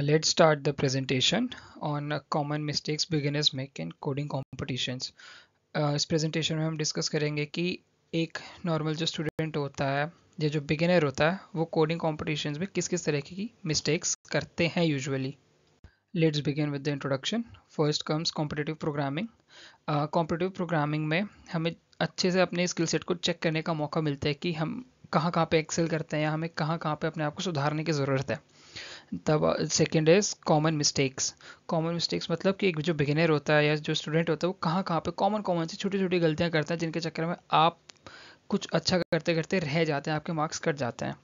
Uh, let's start the presentation on uh, common mistakes beginners make in coding competitions. Uh, इस presentation में हम discuss करेंगे कि एक normal जो student होता है या जो beginner होता है वो coding competitions में किस किस तरह की mistakes करते हैं usually. Let's begin with the introduction. First comes competitive programming. Competitive programming में हमें अच्छे से अपने skill set को check करने का मौका मिलता है कि हम कहाँ कहाँ पे excel करते हैं या हमें कहाँ कहाँ पे अपने आप को सुधारने की ज़रूरत है second is common mistakes common mistakes मतलब कि एक जो बिगिनर होता है या जो स्टूडेंट होता है वो कहाँ कहाँ पे कॉमन कॉमन से छोटी छोटी गलतियाँ करता है जिनके चक्कर में आप कुछ अच्छा करते करते रह जाते हैं आपके मार्क्स कट जाते हैं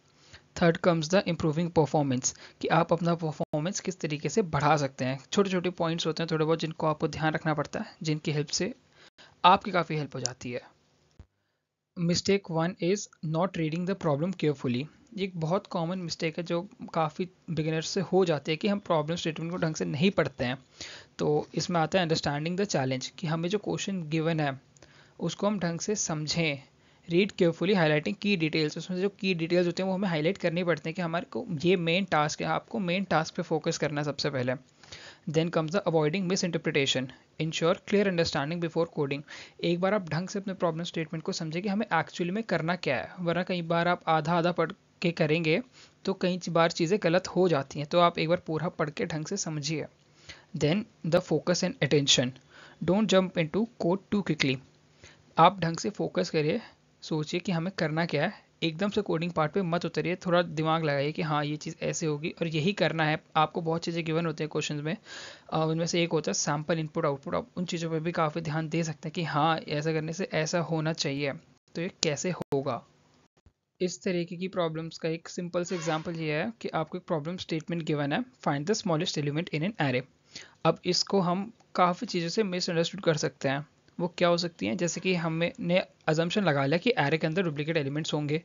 third comes the improving performance कि आप अपना परफॉर्मेंस किस तरीके से बढ़ा सकते हैं छोटे छोटे पॉइंट्स होते हैं थोड़े बहुत जिनको आपको ध्यान रखना पड़ता है जिनकी हेल्प से आपकी काफ़ी हेल्प हो जाती है mistake one is not reading the problem carefully एक बहुत कॉमन मिस्टेक है जो काफ़ी बिगिनर से हो जाती है कि हम प्रॉब्लम स्टेटमेंट को ढंग से नहीं पढ़ते हैं तो इसमें आता है अंडरस्टैंडिंग द चैलेंज कि हमें जो क्वेश्चन गिवन है उसको हम ढंग से समझें रीड केयरफुली हाईलाइटिंग की डिटेल्स उसमें जो की डिटेल्स होते हैं वो हमें हाईलाइट करनी पड़ते हैं कि हमारे को ये मेन टास्क है आपको मेन टास्क पे फोकस करना है सबसे पहले then comes the avoiding misinterpretation ensure clear understanding before coding एक बार आप ढंग से अपने प्रॉब्लम स्टेटमेंट को समझें कि हमें एक्चुअली में करना क्या है वरना कई बार आप आधा आधा पढ़ के करेंगे तो कई बार चीज़ें गलत हो जाती हैं तो आप एक बार पूरा पढ़ के ढंग से समझिए then the focus and attention don't jump into code too quickly आप ढंग से फोकस करिए सोचिए कि हमें करना क्या है एकदम से कोडिंग पार्ट पे मत उतरिए थोड़ा दिमाग लगाइए कि हाँ ये चीज़ ऐसे होगी और यही करना है आपको बहुत चीज़ें गिवन होती हैं क्वेश्चन में उनमें से एक होता है सैम्पल इनपुट आउटपुट आप उन चीज़ों पर भी काफ़ी ध्यान दे सकते हैं कि हाँ ऐसा करने से ऐसा होना चाहिए तो ये कैसे होगा इस तरीके की प्रॉब्लम्स का एक सिंपल से एग्जांपल ये है कि आपको एक प्रॉब्लम स्टेटमेंट गिवन है find the smallest element in an array अब इसको हम काफ़ी चीज़ों से मिसअंडरस्टूड कर सकते हैं वो क्या हो सकती हैं जैसे कि हमने अजम्पन लगा लिया कि एरे के अंदर डुप्लीकेट एलिमेंट्स होंगे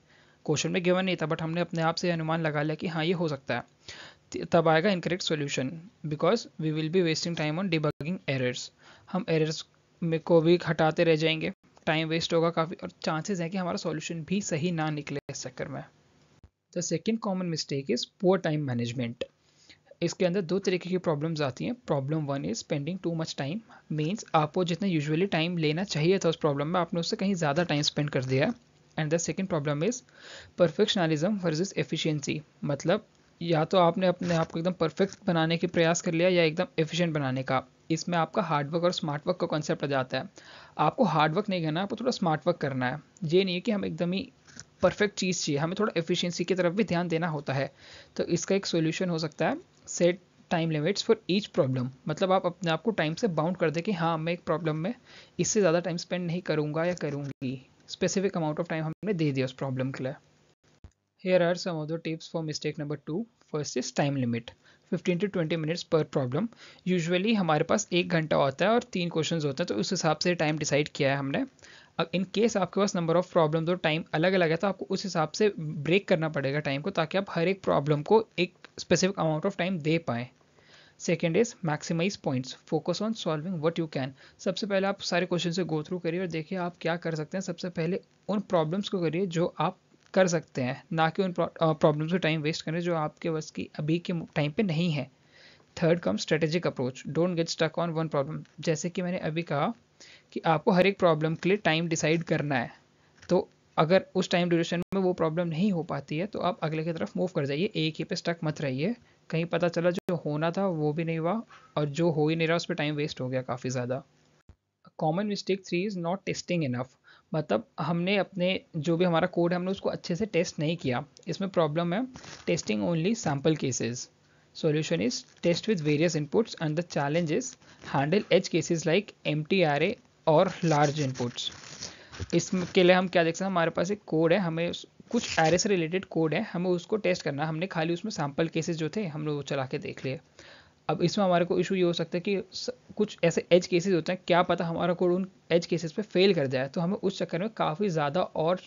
क्वेश्चन में गिवन नहीं था बट हमने अपने आप से अनुमान लगा लिया कि हाँ ये हो सकता है तब आएगा incorrect solution because we will be wasting time on debugging errors हम एरर्स में को भी हटाते रह जाएंगे टाइम वेस्ट होगा काफ़ी और चांसेस हैं कि हमारा सॉल्यूशन भी सही ना निकले इस चक्कर में the second common mistake is poor time management इसके अंदर दो तरीके की प्रॉब्लम्स आती हैं problem one is spending too much time means आपको जितना यूजुअली टाइम लेना चाहिए था उस प्रॉब्लम में आपने उससे कहीं ज़्यादा टाइम स्पेंड कर दिया and the second problem is perfectionism versus efficiency मतलब या तो आपने अपने आप को एकदम परफेक्ट बनाने के प्रयास कर लिया या एकदम एफिशिएंट बनाने का इसमें आपका हार्डवर्क और स्मार्ट वर्क का कॉन्सेप्ट आ जाता है आपको हार्डवर्क नहीं करना है आपको थोड़ा स्मार्ट वर्क करना है ये नहीं है कि हम एकदम ही परफेक्ट चीज़ चाहिए हमें थोड़ा एफिशिएंसी की तरफ भी ध्यान देना होता है तो इसका एक सोल्यूशन हो सकता है set time limits for each problem मतलब आप अपने आप को टाइम से बाउंड कर दें कि हाँ मैं एक प्रॉब्लम में इससे ज़्यादा टाइम स्पेंड नहीं करूँगा या करूँगी स्पेसिफिक अमाउंट ऑफ टाइम हमने दे दिया उस प्रॉब्लम के लिए here are some tips for mistake number two first is time limit 15 to 20 minutes per problem usually हमारे पास एक घंटा होता है और तीन क्वेश्चन होते हैं तो उस हिसाब से टाइम डिसाइड किया है हमने इन केस आपके पास नंबर ऑफ प्रॉब्लम और टाइम अलग अलग है तो आपको उस हिसाब से ब्रेक करना पड़ेगा टाइम को ताकि आप हर एक प्रॉब्लम को एक स्पेसिफिक अमाउंट ऑफ टाइम दे पाएँ second is maximize points focus on solving what you can सबसे पहले आप सारे क्वेश्चन से गो थ्रू करिए और देखिए आप क्या कर सकते हैं सबसे पहले उन प्रॉब्लम्स को करिए जो आप कर सकते हैं ना कि उन प्रॉब्लम्स को टाइम वेस्ट करें जो आपके बस की अभी के टाइम पे नहीं है third come strategic approach don't get stuck on one problem जैसे कि मैंने अभी कहा कि आपको हर एक प्रॉब्लम के लिए टाइम डिसाइड करना है तो अगर उस टाइम ड्यूरेशन में वो प्रॉब्लम नहीं हो पाती है तो आप अगले की तरफ मूव कर जाइए एक ही पे स्टक मत रहिए कहीं पता चला जो होना था वो भी नहीं हुआ और जो हो ही नहीं रहा उस पर टाइम वेस्ट हो गया काफ़ी ज़्यादा common mistake three is not testing enough मतलब हमने अपने जो भी हमारा कोड है हमने उसको अच्छे से टेस्ट नहीं किया इसमें प्रॉब्लम है testing only sample cases Solution is test with various inputs and the challenge is handle edge cases like empty array or large inputs. इसके लिए हम क्या देख सकते हैं हमारे पास एक कोड है हमें कुछ एरे से रिलेटेड कोड है हमें उसको टेस्ट करना हमने खाली उसमें सैम्पल केसेस जो थे हमने वो चला के देख लिए अब इसमें हमारे को इशू ये हो सकता है कि कुछ ऐसे एज केसेस होते हैं क्या पता हमारा कोड उन एज केसेस पे फेल कर जाए तो हमें उस चक्कर में काफ़ी ज़्यादा और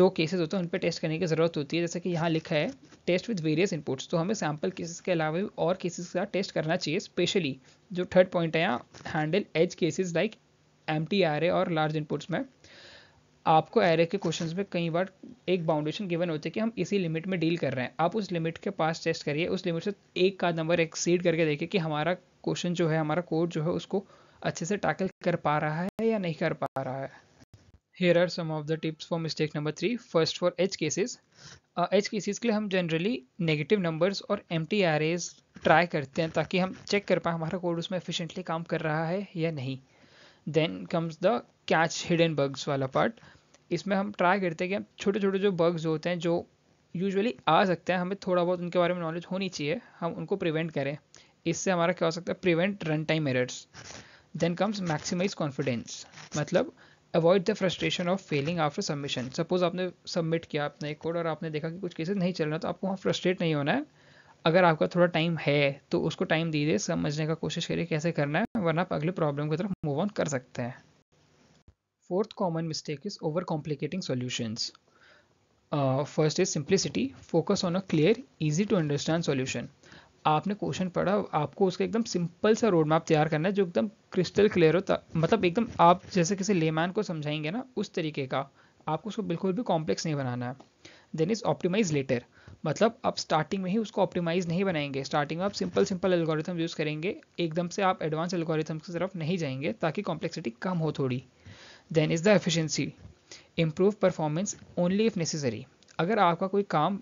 जो केसेस होते हैं उन पर टेस्ट करने की ज़रूरत होती है जैसे कि यहाँ लिखा है टेस्ट विद वेरियस इनपुट्स तो हमें सैम्पल केसेस के अलावा भी और केसेस का टेस्ट करना चाहिए स्पेशली जो थर्ड पॉइंट है यहाँ handle edge cases like empty array और लार्ज इनपुट्स में आपको एरे के क्वेश्चंस में कई बार एक बाउंडेशन गिवन होती है कि हम इसी लिमिट में डील कर रहे हैं आप उस लिमिट के पास टेस्ट करिए उस लिमिट से एक का नंबर एक्सीड करके देखिए कि हमारा क्वेश्चन जो है हमारा कोड जो है उसको अच्छे से टैकल कर पा रहा है या नहीं कर पा रहा है here are some of the tips for mistake number three first for edge cases edge cases के लिए हम जनरली नेगेटिव numbers और empty arrays try करते हैं ताकि हम चेक कर पाए हमारा कोड उसमें efficiently काम कर रहा है या नहीं then comes the catch hidden bugs वाला पार्ट इसमें हम ट्राई करते हैं कि हम छोटे छोटे जो बग्स होते हैं जो यूजुअली आ सकते हैं हमें थोड़ा बहुत उनके बारे में नॉलेज होनी चाहिए हम उनको प्रिवेंट करें इससे हमारा क्या हो सकता है prevent run time errors then comes maximize confidence मतलब avoid the frustration of failing after submission suppose आपने सबमिट किया आपने एक कोड और आपने देखा कि कुछ केसेस नहीं चल रहा तो आपको वहाँ फ्रस्ट्रेट नहीं होना है अगर आपका थोड़ा टाइम है तो उसको टाइम दीजिए समझने का कोशिश करिए कैसे करना है वरना आप अगले प्रॉब्लम की तरफ मूव ऑन कर सकते हैं Fourth common mistake is complicating solutions. Uh, first is simplicity. Focus on a clear, easy to understand solution. आपने क्वेश्चन पढ़ा आपको उसका एकदम सिंपल सा रोड मैप तैयार करना है जो एकदम क्रिस्टल क्लियर हो मतलब एकदम आप जैसे किसी लेमैन को समझाएंगे ना उस तरीके का आपको उसको बिल्कुल भी कॉम्प्लेक्स नहीं बनाना है देन इज़ ऑप्टिमाइज लेटर मतलब आप स्टार्टिंग में ही उसको ऑप्टिमाइज नहीं बनाएंगे स्टार्टिंग में आप सिंपल सिंपल एल्गोरिथम यूज़ करेंगे एकदम से आप एडवांस एल्गोरिथम की तरफ नहीं जाएंगे ताकि कॉम्प्लेक्सिटी कम हो थोड़ी then is the efficiency improve performance only if necessary अगर आपका कोई काम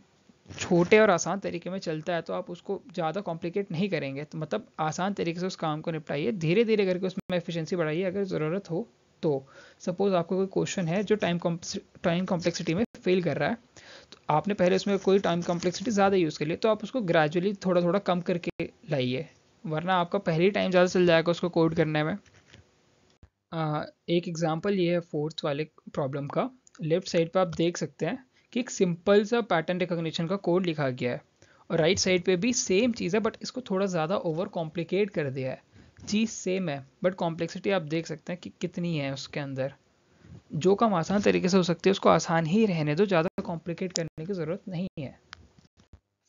छोटे और आसान तरीके में चलता है तो आप उसको ज़्यादा कॉम्प्लिकेट नहीं करेंगे तो मतलब आसान तरीके से उस काम को निपटाइए धीरे धीरे करके उसमें एफिशिएंसी बढ़ाइए अगर ज़रूरत हो तो सपोज़ आपका कोई क्वेश्चन है जो टाइम टाइम कॉम्प्लेक्सिटी में फेल कर रहा है तो आपने पहले उसमें कोई टाइम कॉम्प्लेक्सिटी ज़्यादा यूज़ कर ली तो आप उसको ग्रेजुअली थोड़ा थोड़ा कम करके लाइए वरना आपका पहले ही टाइम ज़्यादा चल जाएगा उसको कोड करने में एक एग्जांपल ये है फोर्थ वाले प्रॉब्लम का लेफ्ट साइड पर आप देख सकते हैं कि एक सिंपल सा पैटर्न रिकॉग्निशन का कोड लिखा गया है और राइट साइड पे भी सेम चीज़ है बट इसको थोड़ा ज़्यादा ओवर कॉम्प्लिकेट कर दिया है चीज़ सेम है बट कॉम्प्लेक्सिटी आप देख सकते हैं कि कितनी है उसके अंदर जो काम आसान तरीके से हो सकती है उसको आसान ही रहने दो ज़्यादा कॉम्प्लिकेट करने की ज़रूरत नहीं है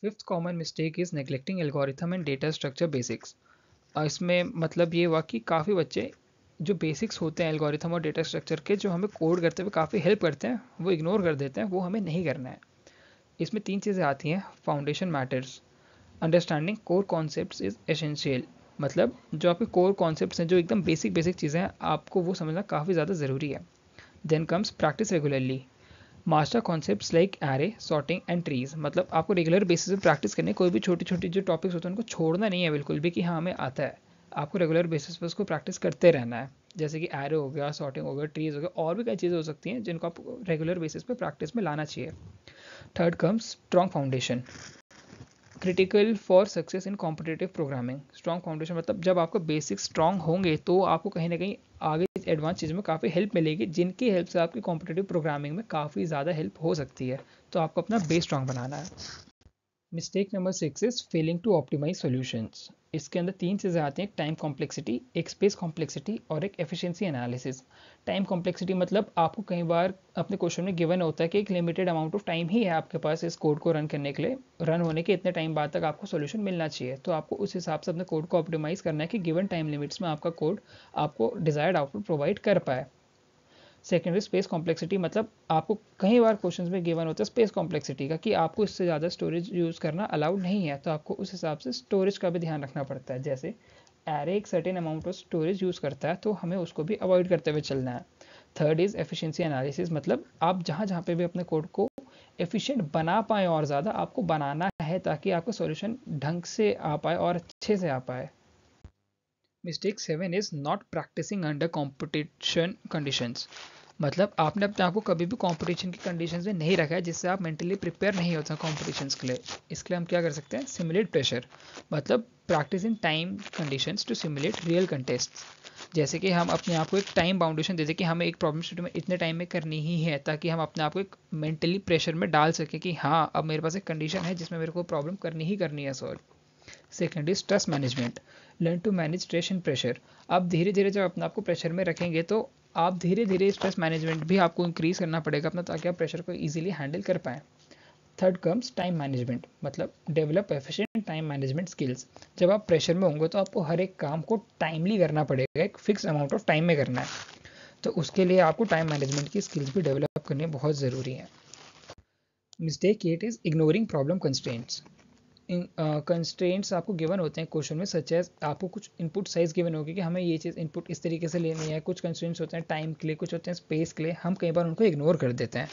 fifth common mistake is neglecting algorithm and data structure basics इसमें मतलब ये हुआ कि काफ़ी बच्चे जो बेसिक्स होते हैं एल्गोरिथम और डेटा स्ट्रक्चर के जो हमें कोड करते हुए काफ़ी हेल्प करते हैं वो इग्नोर कर देते हैं वो हमें नहीं करना है इसमें तीन चीज़ें आती हैं foundation matters understanding core concept is essential मतलब जो आपके कोर कॉन्सेप्ट हैं जो एकदम बेसिक बेसिक चीज़ें हैं आपको वो समझना काफ़ी ज़्यादा ज़रूरी है then comes practice regularly master concept like array sorting and trees मतलब आपको रेगुलर बेसिस पर प्रैक्टिस करनी है कोई भी छोटी छोटी जो टॉपिक्स होते हैं उनको छोड़ना नहीं है बिल्कुल भी कि हाँ हमें आता है आपको रेगुलर बेसिस पर उसको प्रैक्टिस करते रहना है जैसे कि एरो हो गया सॉर्टिंग हो गया ट्रीज हो गया और भी कई चीज़ें हो सकती हैं जिनको आप रेगुलर बेसिस पर प्रैक्टिस में लाना चाहिए third comes strong foundation critical for success in competitive programming strong foundation मतलब जब आपका बेसिक स्ट्रॉन्ग होंगे तो आपको कहीं ना कहीं आगे एडवांस चीज़ में काफ़ी हेल्प मिलेगी जिनकी हेल्प से आपकी कॉम्पिटेटिव प्रोग्रामिंग में काफ़ी ज़्यादा हेल्प हो सकती है तो आपको अपना बेस स्ट्रॉन्ग बनाना है mistake number six is failing to optimize solutions इसके अंदर तीन चीज़ें आती हैं टाइम कॉम्प्लेक्सिटी एक स्पेस कॉम्प्लेक्सिटी और एक एफिशिएंसी एनालिसिस टाइम कॉम्प्लेक्सिटी मतलब आपको कई बार अपने क्वेश्चन में गिवन होता है कि एक लिमिटेड अमाउंट ऑफ टाइम ही है आपके पास इस कोड को रन करने के लिए रन होने के इतने टाइम बाद तक आपको सोल्यूशन मिलना चाहिए तो आपको उस हिसाब से अपने कोड को ऑप्टिमाइज़ करना है कि गिवन टाइम लिमिट्स में आपका कोड आपको डिजायर्ड आउटपुट प्रोवाइड कर पाए सेकेंडरी स्पेस कॉम्प्लेक्सिटी मतलब आपको कई बार क्वेश्चन में गिवन होता है स्पेस कॉम्प्लेक्सिटी का कि आपको इससे ज़्यादा स्टोरेज यूज़ करना अलाउड नहीं है तो आपको उस हिसाब से स्टोरेज का भी ध्यान रखना पड़ता है जैसे एरे एक certain amount of storage use करता है तो हमें उसको भी अवॉइड करते हुए चलना है थर्ड इज़ एफिशिएंसी एनालिसिस मतलब आप जहाँ जहाँ पे भी अपने कोड को एफिशिएंट बना पाएँ और ज़्यादा आपको बनाना है ताकि आपका सॉल्यूशन ढंग से आ पाए और अच्छे से आ पाए mistake seven is not practicing under competition conditions मतलब आपने अपने आप को कभी भी कॉम्पिटिशन की कंडीशन में नहीं रखा है जिससे आप मेंटली प्रिपेयर नहीं होते हैं कॉम्पिटिशन के लिए इसके लिए हम क्या कर सकते हैं सिमुलेट प्रेशर मतलब practice in time condition to simulate real contest जैसे कि हम अपने आप को एक टाइम बाउंडेशन देते कि हमें एक प्रॉब्लम स्टडी में इतने टाइम में करनी ही है ताकि हम अपने आप को एक मेंटली प्रेशर में डाल सकें कि हाँ अब मेरे पास एक कंडीशन है जिसमें मेरे को प्रॉब्लम करनी ही करनी है solve second is stress management learn to manage stress and pressure आप धीरे धीरे जब अपने आपको प्रेशर में रखेंगे तो आप धीरे धीरे स्ट्रेस मैनेजमेंट भी आपको इंक्रीज करना पड़ेगा अपना ताकि आप प्रेशर को ईजिली हैंडल कर पाएँ थर्ड कम्स टाइम मैनेजमेंट मतलब develop efficient time management skills जब आप प्रेशर में होंगे तो आपको हर एक काम को टाइमली करना पड़ेगा एक फिक्स अमाउंट ऑफ टाइम में करना है तो उसके लिए आपको टाइम मैनेजमेंट की स्किल्स भी डेवलप करनी बहुत ज़रूरी है mistake eight is ignoring problem constants constraints आपको गिवन होते हैं क्वेश्चन में सच आपको कुछ इनपुट साइज़ गिवन होगी कि हमें ये चीज़ इनपुट इस तरीके से लेनी है कुछ कंस्ट्रेंट्स होते हैं टाइम के लिए कुछ होते हैं स्पेस के लिए हम कई बार उनको इग्नोर कर देते हैं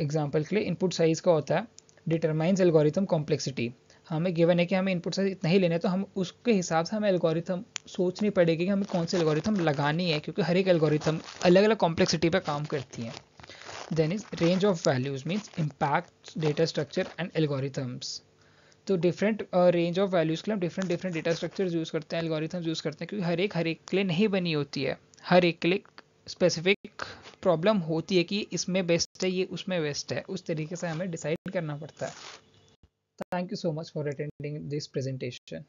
एग्जाम्पल के लिए इनपुट साइज़ का होता है डिटरमाइंस एल्गोरिथम कॉम्प्लेक्सिटी हमें गिवन है कि हमें इनपुट साइज इतना ही लेना है तो हम उसके हिसाब से हमें एल्गोरिथम सोचनी पड़ेगी कि हमें कौन सी एल्गोरिथम लगानी है क्योंकि हर एक एल्गोरिथम अलग अलग कॉम्प्लेक्सिटी पर काम करती है then is range of values means impact data structure and algorithms तो डिफरेंट रेंज ऑफ वैल्यूज़ के लिए हम different different data structure use करते हैं एल्गोरिथम यूज़ करते हैं क्योंकि हर एक हर एक के लिए नहीं बनी होती है हर एक के लिए स्पेसिफिक प्रॉब्लम होती है कि इसमें बेस्ट है ये उसमें बेस्ट है उस तरीके से हमें डिसाइड करना पड़ता है thank you so much for attending this presentation